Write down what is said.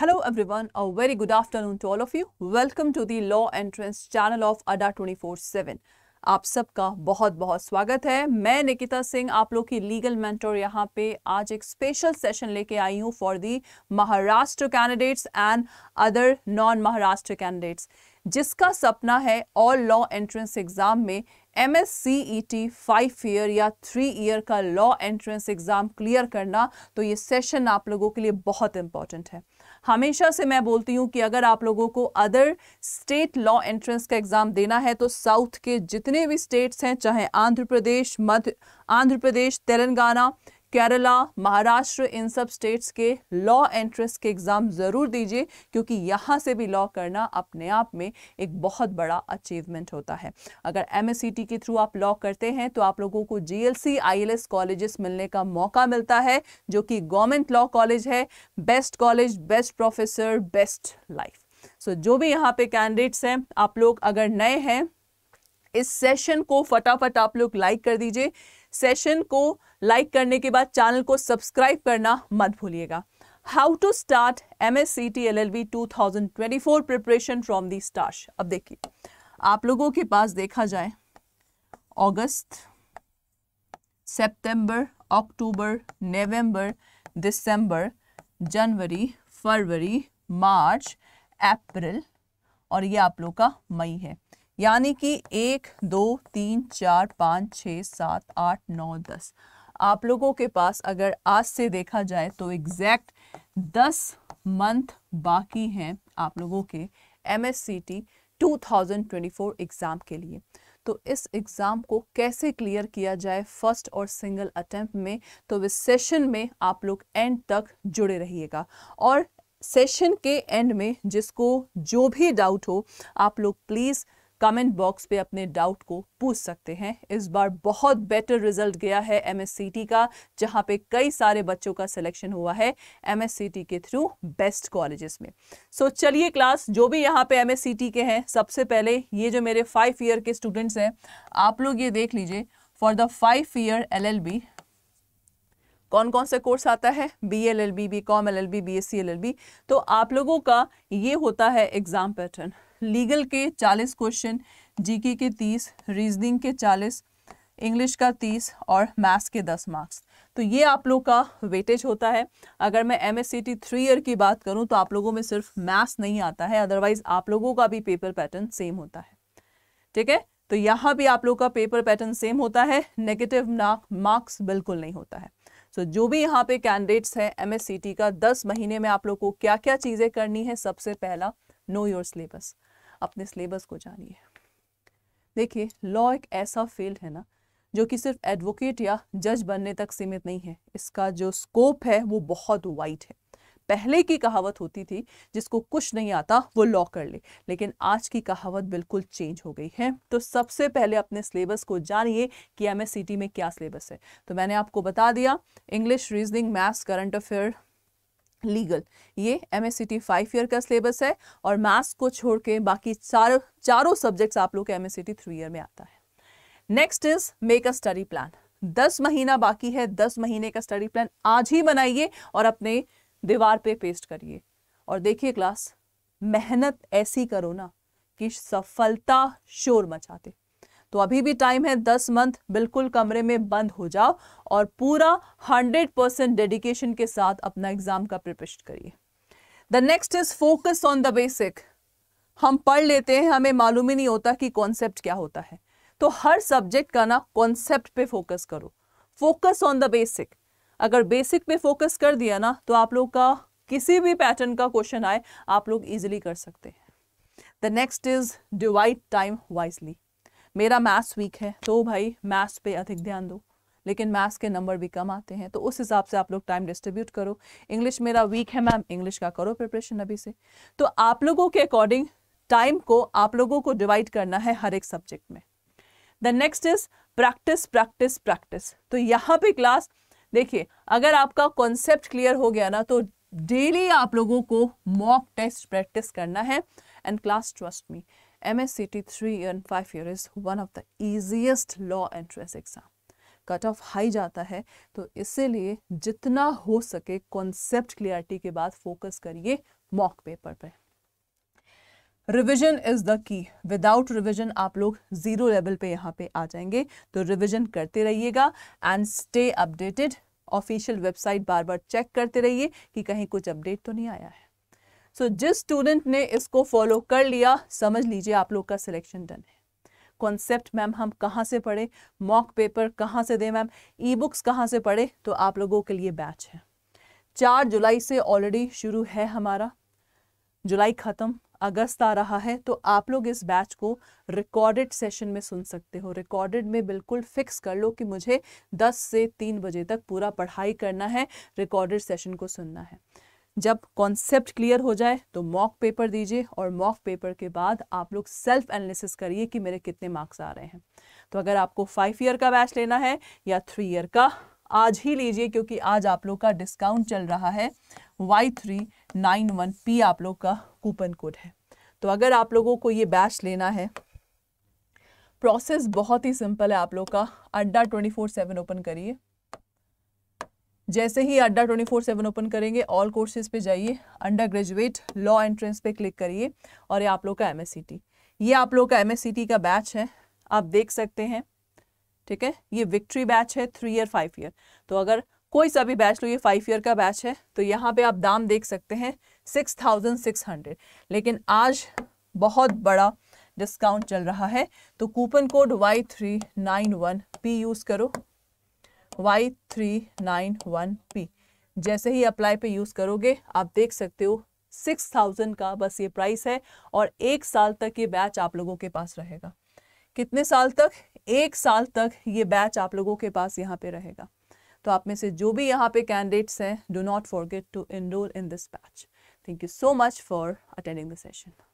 Hello everyone, a very good afternoon to all of you. Welcome to the Law Entrance channel of ADA 24/7. आप सबका बहुत बहुत स्वागत है मैं निकिता सिंह आप लोग की लीगल मेंटर यहाँ पे आज एक स्पेशल सेशन लेके आई हूँ for the Maharashtra candidates and other non Maharashtra candidates जिसका सपना है ऑल लॉ एंट्रेंस एग्ज़ाम में M S C E T five year या थ्री ईयर का लॉ एंट्रेंस एग्ज़ाम क्लियर करना तो ये सेशन आप लोगों के लिए बहुत इंपॉर्टेंट है हमेशा से मैं बोलती हूँ कि अगर आप लोगों को अदर स्टेट लॉ एंट्रेंस का एग्ज़ाम देना है तो साउथ के जितने भी स्टेट्स हैं चाहे आंध्र प्रदेश मध्य आंध्र प्रदेश तेलंगाना केरला महाराष्ट्र इन सब स्टेट्स के लॉ एंट्रेंस के एग्ज़ाम ज़रूर दीजिए क्योंकि यहाँ से भी लॉ करना अपने आप में एक बहुत बड़ा अचीवमेंट होता है अगर एम के थ्रू आप लॉ करते हैं तो आप लोगों को जी एल सी कॉलेजेस मिलने का मौका मिलता है जो कि गवर्नमेंट लॉ कॉलेज है best college best professor best life so जो भी यहाँ पे कैंडिडेट्स हैं आप लोग अगर नए हैं इस सेशन को फटाफट आप लोग लाइक कर दीजिए सेशन को लाइक करने के बाद चैनल को सब्सक्राइब करना मत भूलिएगा how to start M S C T L L B two thousand twenty four preparation from the start अब देखिए आप लोगों के पास देखा जाए ऑगस्ट सेप्टेम्बर अक्टूबर नवंबर दिसंबर जनवरी फरवरी मार्च अप्रैल और ये आप लोग का मई है यानी कि एक दो तीन चार पाँच छ सात आठ नौ दस आप लोगों के पास अगर आज से देखा जाए तो एग्जैक्ट दस मंथ बाकी हैं आप लोगों के M S C T two thousand twenty four exam के लिए तो इस एग्ज़ाम को कैसे क्लियर किया जाए फर्स्ट और सिंगल अटेम्प्ट में तो इस सेशन में आप लोग एंड तक जुड़े रहिएगा और सेशन के एंड में जिसको जो भी डाउट हो आप लोग प्लीज़ कमेंट बॉक्स पे अपने डाउट को पूछ सकते हैं इस बार बहुत बेटर रिजल्ट गया है एम का जहाँ पे कई सारे बच्चों का सिलेक्शन हुआ है एम के थ्रू बेस्ट कॉलेजेस में सो so, चलिए क्लास जो भी यहाँ पे एम के हैं सबसे पहले ये जो मेरे फाइव ईयर के स्टूडेंट्स हैं आप लोग ये देख लीजिए for the five year L कौन कौन सा कोर्स आता है B L L B B com L L B B S C L L B तो आप लोगों का ये होता है एग्ज़ाम पैटर्न लीगल के चालीस क्वेश्चन जीके के तीस रीजनिंग के चालीस इंग्लिश का तीस और मैथ्स के दस मार्क्स तो ये आप लोग का वेटेज होता है अगर मैं एम एस थ्री ईयर की बात करूं तो आप लोगों में सिर्फ मैथ्स नहीं आता है अदरवाइज आप लोगों का भी पेपर पैटर्न सेम होता है ठीक है तो यहाँ भी आप लोग का पेपर पैटर्न सेम होता है नेगेटिव मार्क्स बिल्कुल नहीं होता है सो so, जो भी यहाँ पे कैंडिडेट्स हैं एम का दस महीने में आप लोग को क्या क्या चीज़ें करनी है सबसे पहला नो योर सिलेबस अपने सिलेबस को जानिए देखिए लॉ एक ऐसा फील्ड है ना जो कि सिर्फ एडवोकेट या जज बनने तक सीमित नहीं है इसका जो स्कोप है वो बहुत वाइड है पहले की कहावत होती थी जिसको कुछ नहीं आता वो लॉ कर ले लेकिन आज की कहावत बिल्कुल चेंज हो गई है तो सबसे पहले अपने सिलेबस को जानिए कि एम में क्या सिलेबस है तो मैंने आपको बता दिया English reasoning maths current affair legal ये M S C T five year का सिलेबस है और मैथ्स को छोड़ के बाकी चार चारों सब्जेक्ट्स आप लोग के M S C T three year में आता है next is make a study plan दस महीना बाकी है दस महीने का स्टडी प्लान आज ही बनाइए और अपने दीवार पे पेस्ट करिए और देखिए क्लास मेहनत ऐसी करो ना कि सफलता शोर मचाते तो अभी भी टाइम है दस मंथ बिल्कुल कमरे में बंद हो जाओ और पूरा हंड्रेड परसेंट डेडिकेशन के साथ अपना एग्जाम का प्रिपरेशन करिए the next is focus on the basic हम पढ़ लेते हैं हमें मालूम ही नहीं होता कि कॉन्सेप्ट क्या होता है तो हर सब्जेक्ट का ना कॉन्सेप्ट पे फोकस करो फोकस ऑन द बेसिक अगर बेसिक पे फोकस कर दिया ना तो आप लोग का किसी भी पैटर्न का क्वेश्चन आए आप लोग इजिली कर सकते हैं the next is divide time wisely मेरा मैथ्स वीक है तो भाई मैथ्स पे अधिक ध्यान दो लेकिन मैथ्स के नंबर भी कम आते हैं तो उस हिसाब से आप लोग टाइम डिस्ट्रीब्यूट करो इंग्लिश मेरा वीक है मैम इंग्लिश का करो प्रिपरेशन अभी से तो आप लोगों के अकॉर्डिंग टाइम को आप लोगों को डिवाइड करना है हर एक सब्जेक्ट में the next is practice practice practice तो यहाँ पे क्लास देखिए अगर आपका कॉन्सेप्ट क्लियर हो गया ना तो डेली आप लोगों को मॉक टेस्ट प्रैक्टिस करना है and class trust me MSCT 3 and 5 year is one of the easiest law entrance exam. Cut off high जाता है तो इसीलिए जितना हो सके कॉन्सेप्ट क्लियरिटी के बाद फोकस करिए मॉक पेपर पे revision is the key without revision आप लोग जीरो लेवल पे यहाँ पे आ जाएंगे तो रिवीजन करते रहिएगा and stay updated official website बार बार चेक करते रहिए कि कहीं कुछ अपडेट तो नहीं आया है सो so, जिस स्टूडेंट ने इसको फॉलो कर लिया समझ लीजिए आप लोग का सिलेक्शन डन है कॉन्सेप्ट मैम हम कहाँ से पढ़े मॉक पेपर कहाँ से दें मैम ई बुक्स कहाँ से पढ़े तो आप लोगों के लिए बैच है चार जुलाई से ऑलरेडी शुरू है हमारा जुलाई ख़त्म अगस्त आ रहा है तो आप लोग इस बैच को रिकॉर्डेड सेशन में सुन सकते हो रिकॉर्डेड में बिल्कुल फिक्स कर लो कि मुझे 10 से 3 बजे तक पूरा पढ़ाई करना है रिकॉर्डेड सेशन को सुनना है जब कॉन्सेप्ट क्लियर हो जाए तो मॉक पेपर दीजिए और मॉक पेपर के बाद आप लोग सेल्फ एनालिसिस करिए कि मेरे कितने मार्क्स आ रहे हैं तो अगर आपको फाइव ईयर का बैच लेना है या थ्री ईयर का आज ही लीजिए क्योंकि आज आप लोग का डिस्काउंट चल रहा है Y three nine one P आप लोग का कूपन कोड है तो अगर आप लोगों को ये बैच लेना है प्रोसेस बहुत ही सिंपल है आप लोग का अड्डा ट्वेंटी फोर सेवन ओपन करिए जैसे ही Adda twenty four seven open करेंगे ऑल कोर्सेज पे जाइए अंडर ग्रेजुएट लॉ एंट्रेंस पे क्लिक करिए और ये आप लोग का एम ये आप लोग का एम का बैच है आप देख सकते हैं ठीक है ये विक्ट्री बैच है थ्री ईयर फाइव ईयर तो अगर कोई सा भी बैच लो ये फाइव ईयर का बैच है तो यहाँ पे आप दाम देख सकते हैं सिक्स थाउजेंड सिक्स हंड्रेड लेकिन आज बहुत बड़ा डिस्काउंट चल रहा है तो coupon code Y three nine one P use करो Y three nine one P जैसे ही अप्लाई पे यूज़ करोगे आप देख सकते हो सिक्स थाउजेंड का बस ये प्राइस है और एक साल तक ये बैच आप लोगों के पास रहेगा कितने साल तक एक साल तक ये बैच आप लोगों के पास यहाँ पे रहेगा तो आप में से जो भी यहाँ पे कैंडिडेट्स हैं do not forget to enroll in this batch thank you so much for attending the session